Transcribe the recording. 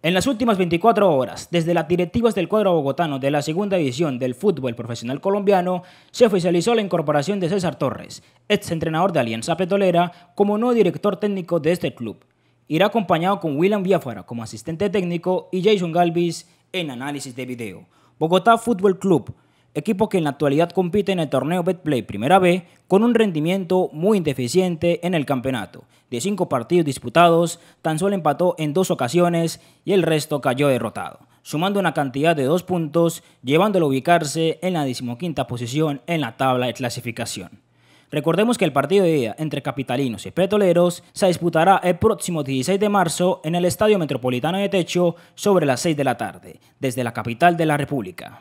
En las últimas 24 horas, desde las directivas del cuadro bogotano de la segunda división del fútbol profesional colombiano, se oficializó la incorporación de César Torres, ex entrenador de Alianza Petolera, como nuevo director técnico de este club. Irá acompañado con William Biafara como asistente técnico y Jason Galvis en análisis de video. Bogotá Fútbol Club equipo que en la actualidad compite en el torneo Betplay Primera B con un rendimiento muy deficiente en el campeonato. De cinco partidos disputados, tan solo empató en dos ocasiones y el resto cayó derrotado, sumando una cantidad de dos puntos, llevándolo a ubicarse en la decimoquinta posición en la tabla de clasificación. Recordemos que el partido de día entre capitalinos y petroleros se disputará el próximo 16 de marzo en el Estadio Metropolitano de Techo sobre las 6 de la tarde, desde la capital de la República.